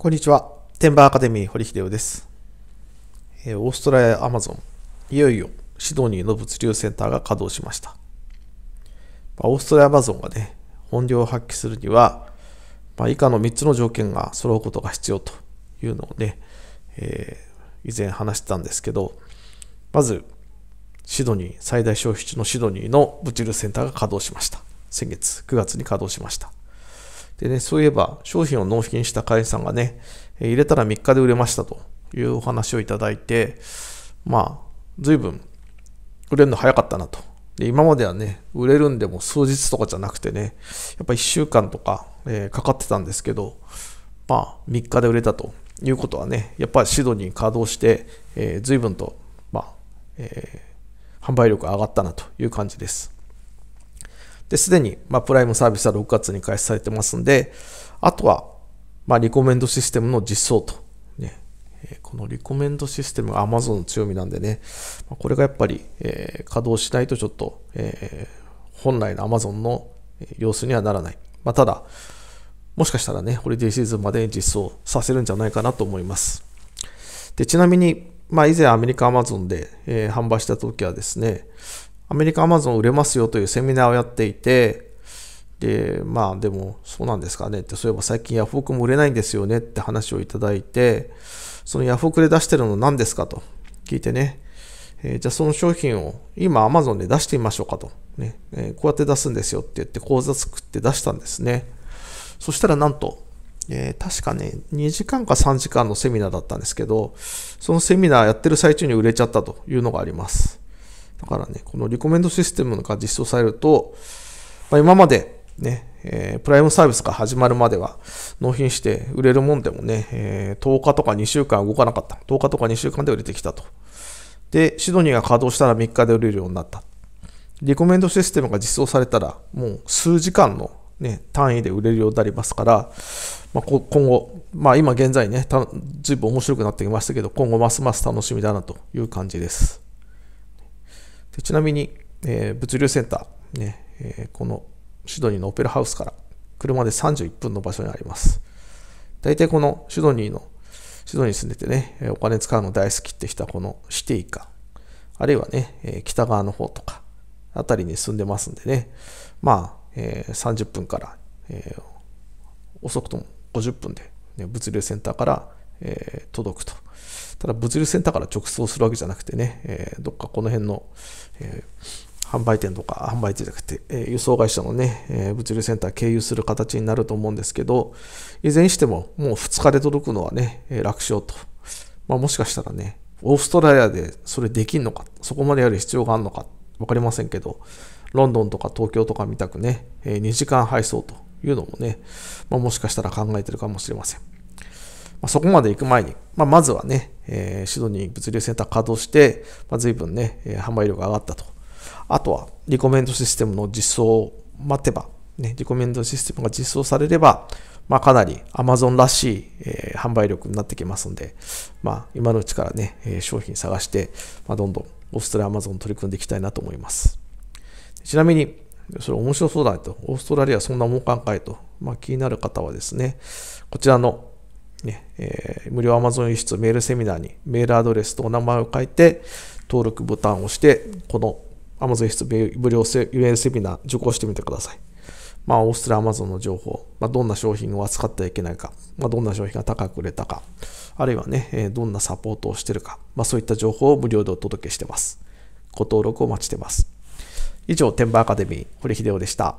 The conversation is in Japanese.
こんにちは。天馬アカデミー堀秀夫です。えオーストラリアアマゾン、いよいよシドニーの物流センターが稼働しました。まオーストラリアアマゾンがね、本領を発揮するには、ま以下の3つの条件が揃うことが必要というのをね、えー、以前話してたんですけど、まず、シドニー、最大消費地のシドニーの物流センターが稼働しました。先月9月に稼働しました。でね、そういえば商品を納品した会社さんがね、入れたら3日で売れましたというお話をいただいて、まあ、随分売れるの早かったなと。で今まではね、売れるんでも数日とかじゃなくてね、やっぱ1週間とか、えー、かかってたんですけど、まあ、3日で売れたということはね、やっぱりシドニーに稼働して、えー、随分と、まあ、えー、販売力上がったなという感じです。で、すでに、まあ、プライムサービスは6月に開始されてますんで、あとは、まあ、リコメンドシステムの実装と。ね、このリコメンドシステムが Amazon の強みなんでね、これがやっぱり、えー、稼働しないとちょっと、えー、本来の Amazon の様子にはならない。まあ、ただ、もしかしたらね、ホリデーシーズンまで実装させるんじゃないかなと思います。でちなみに、まあ、以前アメリカ Amazon で、えー、販売した時はですね、アメリカアマゾン売れますよというセミナーをやっていて、で、まあでもそうなんですかねって、そういえば最近ヤフオクも売れないんですよねって話をいただいて、そのヤフオクで出してるの何ですかと聞いてね、えー、じゃあその商品を今 Amazon で出してみましょうかと、ねえー、こうやって出すんですよって言って講座作って出したんですね。そしたらなんと、えー、確かね、2時間か3時間のセミナーだったんですけど、そのセミナーやってる最中に売れちゃったというのがあります。だからね、このリコメンドシステムが実装されると、まあ、今までね、えー、プライムサービスが始まるまでは納品して売れるもんでもね、えー、10日とか2週間動かなかった。10日とか2週間で売れてきたと。で、シドニーが稼働したら3日で売れるようになった。リコメンドシステムが実装されたら、もう数時間の、ね、単位で売れるようになりますから、まあ、今後、まあ、今現在ね、ずいぶん面白くなってきましたけど、今後ますます楽しみだなという感じです。でちなみに、えー、物流センター、ねえー、このシドニーのオペラハウスから車で31分の場所にあります。大体このシドニーの、シドニーに住んでてね、お金使うの大好きって人はこのシティか、あるいはね、えー、北側の方とか、あたりに住んでますんでね、まあ、えー、30分から、えー、遅くとも50分で、ね、物流センターからえー、届くと。ただ物流センターから直送するわけじゃなくてね、えー、どっかこの辺の、えー、販売店とか、販売店じゃなくて、え輸送会社のね、え物流センター経由する形になると思うんですけど、いずれにしてももう2日で届くのはね、え楽勝と。まあ、もしかしたらね、オーストラリアでそれできんのか、そこまでやる必要があるのか、分かりませんけど、ロンドンとか東京とか見たくね、え2時間配送というのもね、まあ、もしかしたら考えてるかもしれません。まそこまで行く前に、まあ、まずはね、えー、シドニー物流センター稼働して、まあ、随分ね、えー、販売量が上がったと。あとは、リコメンドシステムの実装を待てば、ね、リコメンドシステムが実装されれば、まあ、かなり Amazon らしい、えー、販売力になってきますんで、まあ、今のうちからね、え商品探して、まあ、どんどんオーストラリア Amazon 取り組んでいきたいなと思います。ちなみに、それ面白そうだねと、オーストラリアそんなもんかんかいと、まあ、気になる方はですね、こちらのねえー、無料 Amazon 輸出メールセミナーにメールアドレスとお名前を書いて登録ボタンを押して、この Amazon 輸出無料メールセミナー受講してみてください。まあ、オーストラリア Amazon の情報、まあ、どんな商品を扱ってはいけないか、まあ、どんな商品が高く売れたか、あるいはね、えー、どんなサポートをしてるか、まあ、そういった情報を無料でお届けしてます。ご登録お待ちしてます。以上、天馬アカデミー、堀秀夫でした。